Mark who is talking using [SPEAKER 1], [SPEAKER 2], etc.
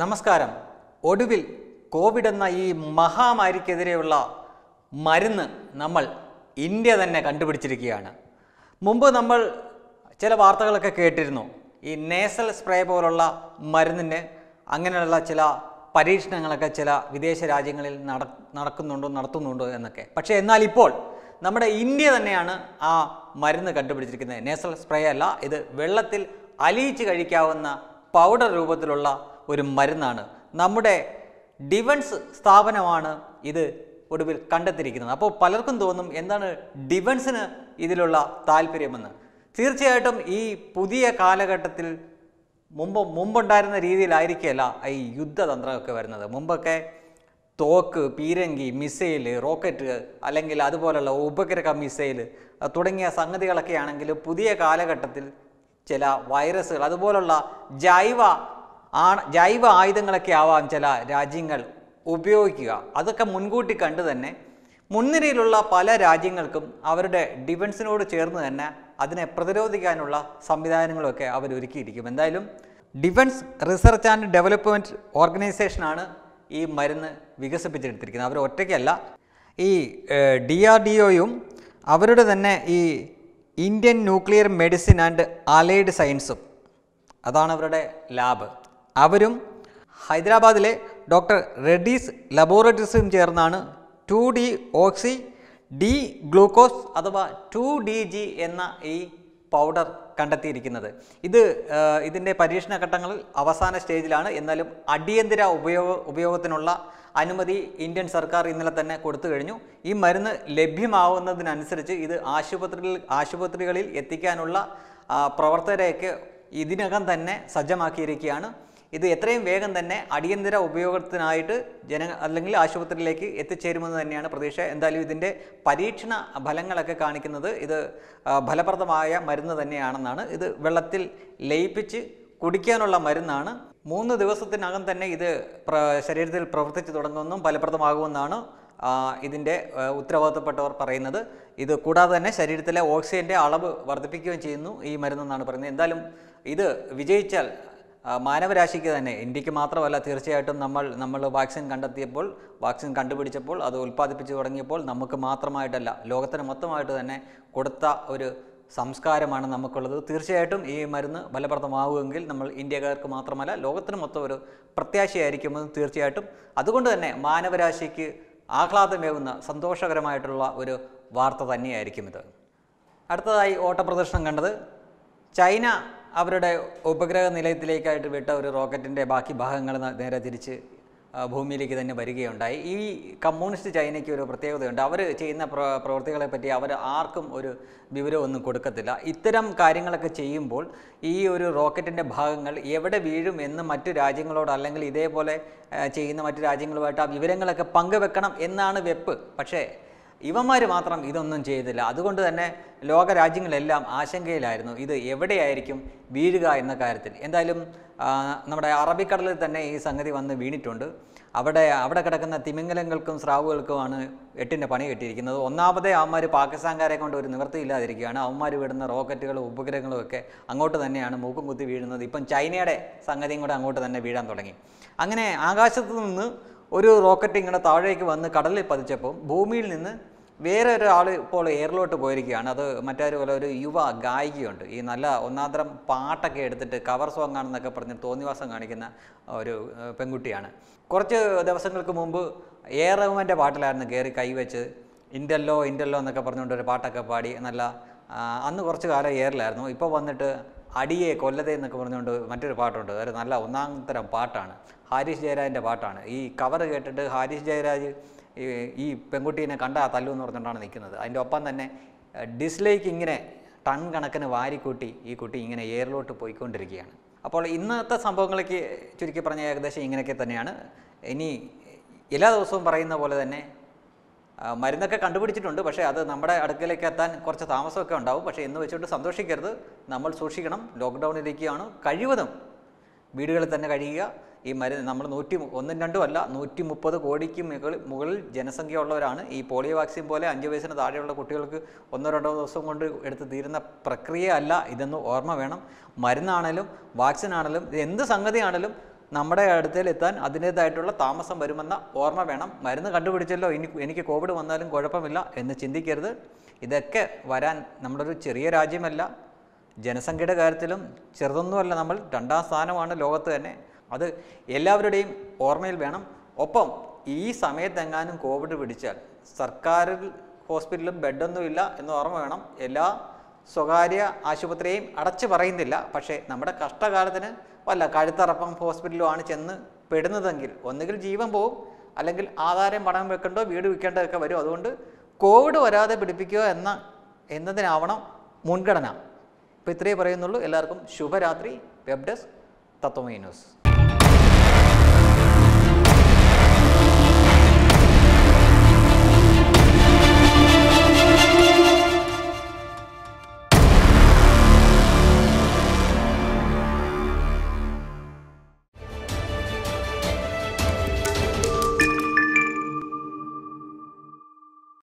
[SPEAKER 1] നമസ്കാരം ഒടുവിൽ കോവിഡ് എന്ന ഈ മഹാമാരിക്കെതിരെയുള്ള മരുന്ന് നമ്മൾ ഇന്ത്യ തന്നെ കണ്ടുപിടിച്ചിരിക്കുകയാണ് മുമ്പ് നമ്മൾ ചില വാർത്തകളൊക്കെ കേട്ടിരുന്നു ഈ നേസൽ സ്പ്രേ പോലുള്ള മരുന്നിന് അങ്ങനെയുള്ള ചില പരീക്ഷണങ്ങളൊക്കെ ചില വിദേശ രാജ്യങ്ങളിൽ നടക്കുന്നുണ്ടോ നടത്തുന്നുണ്ടോ എന്നൊക്കെ പക്ഷേ എന്നാൽ ഇപ്പോൾ നമ്മുടെ ഇന്ത്യ തന്നെയാണ് ആ മരുന്ന് കണ്ടുപിടിച്ചിരിക്കുന്നത് നേസൽ സ്പ്രേ അല്ല ഇത് വെള്ളത്തിൽ അലിയിച്ച് കഴിക്കാവുന്ന പൗഡർ രൂപത്തിലുള്ള ഒരു മരുന്നാണ് നമ്മുടെ ഡിവൻസ് സ്ഥാപനമാണ് ഇത് ഒടുവിൽ കണ്ടെത്തിയിരിക്കുന്നത് അപ്പോൾ പലർക്കും തോന്നും എന്താണ് ഡിവൻസിന് ഇതിലുള്ള താല്പര്യമെന്ന് തീർച്ചയായിട്ടും ഈ പുതിയ കാലഘട്ടത്തിൽ മുമ്പ് മുമ്പുണ്ടായിരുന്ന രീതിയിലായിരിക്കില്ല ഈ യുദ്ധതന്ത്രമൊക്കെ വരുന്നത് മുമ്പൊക്കെ തോക്ക് പീരങ്കി മിസൈൽ റോക്കറ്റ് അല്ലെങ്കിൽ അതുപോലുള്ള ഉപഗ്രഹ മിസൈൽ തുടങ്ങിയ സംഗതികളൊക്കെ പുതിയ കാലഘട്ടത്തിൽ ചില വൈറസുകൾ അതുപോലുള്ള ജൈവ ആണ് ജൈവ ആയുധങ്ങളൊക്കെ ആവാം ചില രാജ്യങ്ങൾ ഉപയോഗിക്കുക അതൊക്കെ മുൻകൂട്ടി കണ്ട് തന്നെ മുൻനിരയിലുള്ള പല രാജ്യങ്ങൾക്കും അവരുടെ ഡിഫൻസിനോട് ചേർന്ന് തന്നെ അതിനെ പ്രതിരോധിക്കാനുള്ള സംവിധാനങ്ങളൊക്കെ അവർ ഒരുക്കിയിരിക്കും എന്തായാലും ഡിഫൻസ് റിസർച്ച് ആൻഡ് ഡെവലപ്മെൻറ്റ് ഓർഗനൈസേഷനാണ് ഈ മരുന്ന് വികസിപ്പിച്ചെടുത്തിരിക്കുന്നത് അവർ ഒറ്റയ്ക്കല്ല ഈ ഡി ആർ ഡി ഒയും അവരുടെ തന്നെ ഈ Indian nuclear medicine and allied സയൻസും അതാണ് അവരുടെ ലാബ് അവരും ഹൈദരാബാദിലെ ഡോക്ടർ റെഡീസ് ലബോറട്ടറീസും ചേർന്നാണ് two D oxy D glucose അഥവാ ടു ഡി ജി എന്ന ഈ പൗഡർ കണ്ടെത്തിയിരിക്കുന്നത് ഇത് ഇതിൻ്റെ പരീക്ഷണ ഘട്ടങ്ങളിൽ അവസാന സ്റ്റേജിലാണ് എന്നാലും അടിയന്തര ഉപയോഗ ഉപയോഗത്തിനുള്ള അനുമതി ഇന്ത്യൻ സർക്കാർ ഇന്നലെ തന്നെ കൊടുത്തു കഴിഞ്ഞു ഈ മരുന്ന് ലഭ്യമാവുന്നതിനനുസരിച്ച് ഇത് ആശുപത്രികളിൽ ആശുപത്രികളിൽ എത്തിക്കാനുള്ള പ്രവർത്തകരെയൊക്കെ ഇതിനകം തന്നെ സജ്ജമാക്കിയിരിക്കുകയാണ് ഇത് എത്രയും വേഗം തന്നെ അടിയന്തര ഉപയോഗത്തിനായിട്ട് ജന അല്ലെങ്കിൽ ആശുപത്രിയിലേക്ക് എത്തിച്ചേരുമെന്ന് തന്നെയാണ് പ്രതീക്ഷ എന്തായാലും ഇതിൻ്റെ പരീക്ഷണ ഫലങ്ങളൊക്കെ കാണിക്കുന്നത് ഇത് ഫലപ്രദമായ മരുന്ന് തന്നെയാണെന്നാണ് ഇത് വെള്ളത്തിൽ ലയിപ്പിച്ച് കുടിക്കാനുള്ള മരുന്നാണ് മൂന്ന് ദിവസത്തിനകം തന്നെ ഇത് ശരീരത്തിൽ പ്രവർത്തിച്ചു തുടങ്ങുമെന്നും ഫലപ്രദമാകുമെന്നാണ് ഇതിൻ്റെ ഉത്തരവാദിത്തപ്പെട്ടവർ പറയുന്നത് ഇത് കൂടാതെ തന്നെ ശരീരത്തിലെ ഓക്സിജൻ്റെ അളവ് വർദ്ധിപ്പിക്കുകയും ചെയ്യുന്നു ഈ മരുന്നെന്നാണ് പറയുന്നത് എന്തായാലും ഇത് വിജയിച്ചാൽ മാനവരാശിക്ക് തന്നെ ഇന്ത്യക്ക് മാത്രമല്ല തീർച്ചയായിട്ടും നമ്മൾ നമ്മൾ വാക്സിൻ കണ്ടെത്തിയപ്പോൾ വാക്സിൻ കണ്ടുപിടിച്ചപ്പോൾ അത് ഉൽപ്പാദിപ്പിച്ചു തുടങ്ങിയപ്പോൾ നമുക്ക് മാത്രമായിട്ടല്ല ലോകത്തിന് മൊത്തമായിട്ട് തന്നെ കൊടുത്ത ഒരു സംസ്കാരമാണ് നമുക്കുള്ളത് തീർച്ചയായിട്ടും ഈ മരുന്ന് ഫലപ്രദമാകുമെങ്കിൽ നമ്മൾ ഇന്ത്യക്കാർക്ക് മാത്രമല്ല ലോകത്തിന് മൊത്തം ഒരു പ്രത്യാശയായിരിക്കുമെന്ന് തീർച്ചയായിട്ടും അതുകൊണ്ട് തന്നെ മാനവരാശിക്ക് ആഹ്ലാദമേകുന്ന സന്തോഷകരമായിട്ടുള്ള ഒരു വാർത്ത തന്നെയായിരിക്കും ഇത് അടുത്തതായി ഓട്ടപ്രദർശനം കണ്ടത് ചൈന അവരുടെ ഉപഗ്രഹ നിലയത്തിലേക്കായിട്ട് വിട്ട ഒരു റോക്കറ്റിൻ്റെ ബാക്കി ഭാഗങ്ങൾ നേരെ തിരിച്ച് ഭൂമിയിലേക്ക് തന്നെ വരികയുണ്ടായി ഈ കമ്മ്യൂണിസ്റ്റ് ചൈനയ്ക്ക് ഒരു പ്രത്യേകതയുണ്ട് അവർ ചെയ്യുന്ന പ്ര പ്രവൃത്തികളെ പറ്റി അവർ ആർക്കും ഒരു വിവരമൊന്നും കൊടുക്കത്തില്ല ഇത്തരം കാര്യങ്ങളൊക്കെ ചെയ്യുമ്പോൾ ഈ ഒരു റോക്കറ്റിൻ്റെ ഭാഗങ്ങൾ എവിടെ വീഴും എന്ന് മറ്റു രാജ്യങ്ങളോട് അല്ലെങ്കിൽ ഇതേപോലെ ചെയ്യുന്ന മറ്റു രാജ്യങ്ങളുമായിട്ട് ആ വിവരങ്ങളൊക്കെ പങ്കുവെക്കണം എന്നാണ് വെപ്പ് പക്ഷേ ഇവന്മാർ മാത്രം ഇതൊന്നും ചെയ്തില്ല അതുകൊണ്ട് തന്നെ ലോക രാജ്യങ്ങളെല്ലാം ആശങ്കയിലായിരുന്നു ഇത് എവിടെയായിരിക്കും വീഴുക എന്ന കാര്യത്തിൽ എന്തായാലും നമ്മുടെ അറബിക്കടലിൽ തന്നെ ഈ സംഗതി വന്ന് വീണിട്ടുണ്ട് അവിടെ അവിടെ കിടക്കുന്ന തിമിംഗലങ്ങൾക്കും സ്രാവുകൾക്കുമാണ് എട്ടിൻ്റെ പണി കിട്ടിയിരിക്കുന്നത് ഒന്നാമതേ അവന്മാർ പാകിസ്ഥാൻകാരെ കൊണ്ട് ഒരു നിവൃത്തിയില്ലാതിരിക്കുകയാണ് അവന്മാർ വിടുന്ന റോക്കറ്റുകളും ഉപഗ്രഹങ്ങളും ഒക്കെ അങ്ങോട്ട് തന്നെയാണ് മൂക്കും കുത്തി വീഴുന്നത് ഇപ്പം ചൈനയുടെ സംഗതിയും കൂടെ അങ്ങോട്ട് തന്നെ വീഴാൻ തുടങ്ങി അങ്ങനെ ആകാശത്ത് നിന്ന് ഒരു റോക്കറ്റ് ഇങ്ങനെ താഴേക്ക് വന്ന് കടലിൽ പതിച്ചപ്പോൾ ഭൂമിയിൽ നിന്ന് വേറെ ഒരാൾ ഇപ്പോൾ എയറിലോട്ട് പോയിരിക്കുകയാണ് അത് മറ്റൊരു പോലെ ഒരു യുവ ഗായികയുണ്ട് ഈ നല്ല ഒന്നാന്തരം പാട്ടൊക്കെ എടുത്തിട്ട് കവർ സോങ് ആണെന്നൊക്കെ പറഞ്ഞ് തോന്നിവാസം കാണിക്കുന്ന ഒരു പെൺകുട്ടിയാണ് കുറച്ച് ദിവസങ്ങൾക്ക് മുമ്പ് എയർ റഹ്മാൻ്റെ പാട്ടിലായിരുന്നു കയറി കൈവച്ച് ഇൻ്റല്ലോ ഇൻ്റല്ലോ എന്നൊക്കെ പറഞ്ഞുകൊണ്ട് ഒരു പാട്ടൊക്കെ പാടി നല്ല അന്ന് കുറച്ച് കാലം എയറിലായിരുന്നു ഇപ്പോൾ വന്നിട്ട് അടിയെ കൊല്ലതെ എന്നൊക്കെ പറഞ്ഞുകൊണ്ട് മറ്റൊരു പാട്ടുണ്ട് ഒരു നല്ല ഒന്നാം തരം പാട്ടാണ് ഹാരിസ് ജയരാജിൻ്റെ പാട്ടാണ് ഈ കവർ കേട്ടിട്ട് ഹാരിസ് ജയരാജ് ഈ പെൺകുട്ടീനെ കണ്ടാൽ തല്ലു എന്ന് പറഞ്ഞുകൊണ്ടാണ് നിൽക്കുന്നത് അതിൻ്റെ ഒപ്പം തന്നെ ഡിസ്ലൈക്ക് ഇങ്ങനെ ടൺ കണക്കിന് വാരിക്കൂട്ടി ഈ കുട്ടി ഇങ്ങനെ എയറിലോട്ട് പോയിക്കൊണ്ടിരിക്കുകയാണ് അപ്പോൾ ഇന്നത്തെ സംഭവങ്ങളൊക്കെ ചുരുക്കി പറഞ്ഞ ഏകദേശം ഇങ്ങനെയൊക്കെ തന്നെയാണ് ഇനി എല്ലാ ദിവസവും പറയുന്ന പോലെ തന്നെ മരുന്നൊക്കെ കണ്ടുപിടിച്ചിട്ടുണ്ട് പക്ഷേ അത് നമ്മുടെ അടുക്കലേക്ക് എത്താൻ കുറച്ച് താമസമൊക്കെ ഉണ്ടാവും പക്ഷേ എന്ന് വെച്ചുകൊണ്ട് സന്തോഷിക്കരുത് നമ്മൾ സൂക്ഷിക്കണം ലോക്ക്ഡൗണിലേക്കാണ് കഴിവതും വീടുകളിൽ തന്നെ കഴിയുക ഈ മരുന്ന് നമ്മൾ നൂറ്റി ഒന്നും രണ്ടും അല്ല നൂറ്റി മുപ്പത് കോടിക്ക് മുകളിൽ മുകളിൽ ജനസംഖ്യ ഉള്ളവരാണ് ഈ പോളിയോ വാക്സിൻ പോലെ അഞ്ച് വയസ്സിന് താഴെയുള്ള കുട്ടികൾക്ക് ഒന്നോ രണ്ടോ ദിവസം കൊണ്ട് എടുത്ത് തീരുന്ന പ്രക്രിയ അല്ല ഇതെന്ന് ഓർമ്മ വേണം മരുന്നാണേലും വാക്സിൻ ആണേലും ഇത് എന്ത് സംഗതിയാണേലും നമ്മുടെ അടുത്തേലെത്താൻ അതിൻ്റേതായിട്ടുള്ള താമസം വരുമെന്ന ഓർമ്മ വേണം മരുന്ന് കണ്ടുപിടിച്ചല്ലോ ഇനി എനിക്ക് കോവിഡ് വന്നാലും കുഴപ്പമില്ല എന്ന് ചിന്തിക്കരുത് ഇതൊക്കെ വരാൻ നമ്മുടെ ഒരു ചെറിയ രാജ്യമല്ല ജനസംഖ്യയുടെ കാര്യത്തിലും ചെറുതൊന്നുമല്ല നമ്മൾ രണ്ടാം സ്ഥാനമാണ് ലോകത്ത് തന്നെ അത് എല്ലാവരുടെയും ഓർമ്മയിൽ വേണം ഒപ്പം ഈ സമയത്തെങ്ങാനും കോവിഡ് പിടിച്ചാൽ സർക്കാർ ഹോസ്പിറ്റലിൽ ബെഡൊന്നുമില്ല എന്ന് ഓർമ്മ വേണം എല്ലാ സ്വകാര്യ ആശുപത്രിയെയും അടച്ചു പറയുന്നില്ല പക്ഷേ നമ്മുടെ കഷ്ടകാലത്തിന് വല്ല കഴുത്തറപ്പം ഹോസ്പിറ്റലുമാണ് ചെന്ന് പെടുന്നതെങ്കിൽ ഒന്നുകിൽ ജീവൻ പോവും അല്ലെങ്കിൽ ആധാരം പണം വെക്കണ്ടോ വീട് വിൽക്കേണ്ടതൊക്കെ വരും അതുകൊണ്ട് കോവിഡ് വരാതെ പിടിപ്പിക്കുക എന്ന എന്നതിനാവണം മുൻഗണന ഇപ്പോൾ ഇത്രയേ പറയുന്നുള്ളൂ എല്ലാവർക്കും ശുഭരാത്രി വെബ് ഡെസ്ക് തത്വമേ ന്യൂസ്